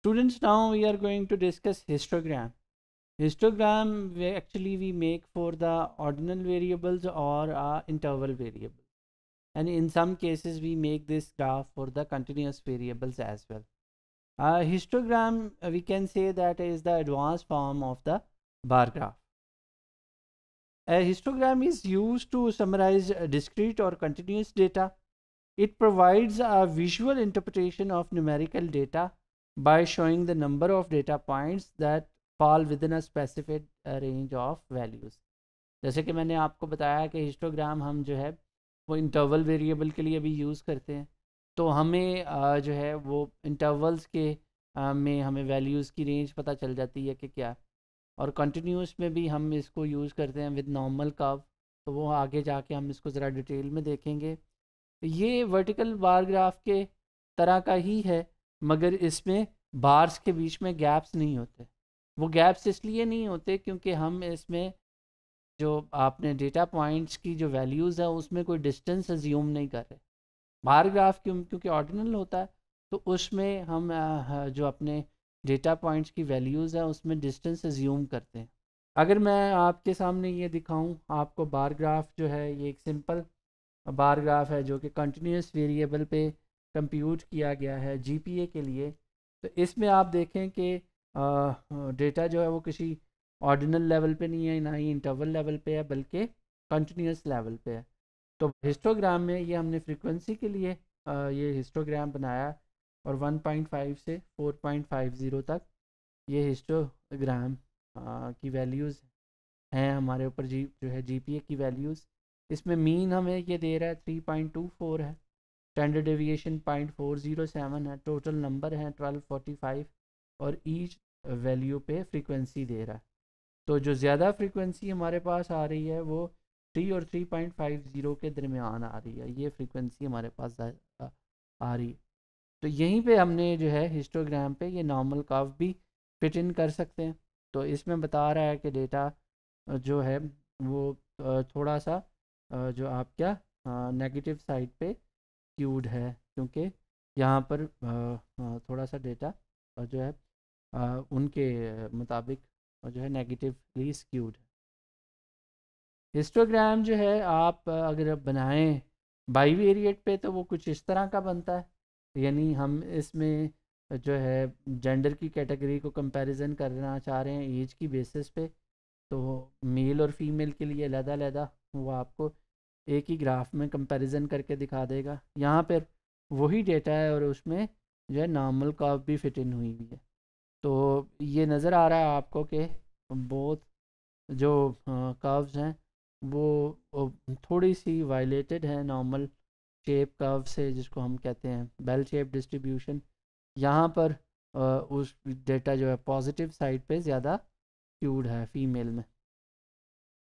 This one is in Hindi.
students now we are going to discuss histogram histogram we actually we make for the ordinal variables or uh, interval variable and in some cases we make this graph for the continuous variables as well uh, histogram uh, we can say that is the advanced form of the bar graph a histogram is used to summarize uh, discrete or continuous data it provides a visual interpretation of numerical data by showing the number of data points that fall within a specific uh, range of values जैसे कि मैंने आपको बताया कि हिस्टोग्राम हम जो है वो इंटरवल वेरिएबल के लिए भी यूज़ करते हैं तो हमें जो है वो इंटरवल्स के में हमें वैल्यूज़ की रेंज पता चल जाती है कि क्या और कंटिन्यूस में भी हम इसको यूज़ करते हैं विद नॉर्मल कर्व तो वो आगे जाके हम इसको ज़रा डिटेल में देखेंगे ये वर्टिकल बार ग्राफ के तरह का ही है मगर इसमें बार्स के बीच में गैप्स नहीं होते वो गैप्स इसलिए नहीं होते क्योंकि हम इसमें जो आपने डेटा पॉइंट्स की जो वैल्यूज़ है उसमें कोई डिस्टेंस अज्यूम नहीं कर रहे बार ग्राफ क्यों क्योंकि ऑर्डिनल होता है तो उसमें हम जो अपने डेटा पॉइंट्स की वैल्यूज़ है उसमें डिस्टेंस अज्यूम करते हैं अगर मैं आपके सामने ये दिखाऊँ आपको बार ग्राफ जो है ये एक सिंपल बार ग्राफ है जो कि कंटिन्यूस वेरिएबल पे कंप्यूट किया गया है जीपीए के लिए तो इसमें आप देखें कि डेटा जो है वो किसी ऑर्डिनल लेवल पे नहीं है ना ही इंटरवल लेवल पे है बल्कि कंटिन्यूस लेवल पे है तो हिस्टोग्राम में ये हमने फ्रीक्वेंसी के लिए आ, ये हिस्टोग्राम बनाया और 1.5 से 4.50 तक ये हिस्टोग्राम आ, की वैल्यूज़ हैं हमारे ऊपर जी जो है जीपीए की वैल्यूज़ इसमें मीन हमें ये दे रहा है 3.24 है standard deviation point four zero seven है टोटल नंबर है ट्वेल्व फोर्टी फाइव और ईच वैल्यू पे फ्रीक्वेंसी दे रहा है तो जो ज़्यादा फ्रीक्वेंसी हमारे पास आ रही है वो थ्री और थ्री पॉइंट फाइव ज़ीरो के दरमियान आ रही है ये फ्रीक्वेंसी हमारे पास आ रही है तो यहीं पे हमने जो है हिस्टोग्राम पे ये नॉर्मल काफ भी फिट इन कर सकते हैं तो इसमें बता रहा है कि डेटा जो है वो थोड़ा सा जो आप क्या नेगेटिव साइड पे स्क्यूड है क्योंकि यहाँ पर थोड़ा सा डेटा जो है उनके मुताबिक जो है नेगेटिवली स्क्यूड है हिस्टोग्राम जो है आप अगर बनाएं बाईवेरिएट पे तो वो कुछ इस तरह का बनता है यानी हम इसमें जो है जेंडर की कैटेगरी को कंपैरिजन करना चाह रहे हैं एज की बेसिस पे तो मेल और फीमेल के लिए अलहदा अलहदा वो आपको एक ही ग्राफ में कंपैरिजन करके दिखा देगा यहाँ पर वही डेटा है और उसमें जो है नॉर्मल कर्व भी फिट इन हुई हुई है तो ये नज़र आ रहा है आपको कि बहुत जो कर्व्स हैं वो, थोड़ी सी वायलेटेड है नॉर्मल शेप कर्व से जिसको हम कहते हैं बेल शेप डिस्ट्रीब्यूशन यहाँ पर उस डेटा जो है पॉजिटिव साइड पे ज़्यादा ट्यूड है फीमेल में